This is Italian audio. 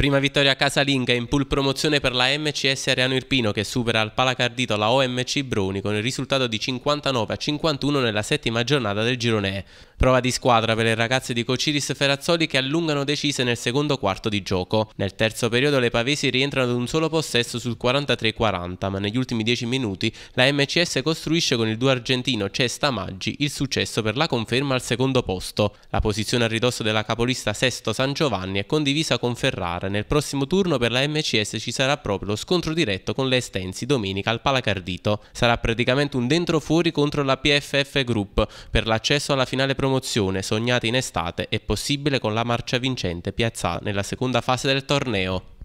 Prima vittoria casalinga in pool promozione per la MCS Ariano Irpino che supera al Palacardito la OMC Bruni con il risultato di 59 a 51 nella settima giornata del girone E. Prova di squadra per le ragazze di Cociris Ferazzoli che allungano decise nel secondo quarto di gioco. Nel terzo periodo le pavesi rientrano ad un solo possesso sul 43-40, ma negli ultimi 10 minuti la MCS costruisce con il duo argentino Cesta Maggi il successo per la conferma al secondo posto. La posizione a ridosso della capolista Sesto San Giovanni è condivisa con Ferrara. Nel prossimo turno per la MCS ci sarà proprio lo scontro diretto con le Estensi domenica al Palacardito. Sarà praticamente un dentro fuori contro la PFF Group per l'accesso alla finale promozione promozione sognata in estate è possibile con la marcia vincente piazzata nella seconda fase del torneo.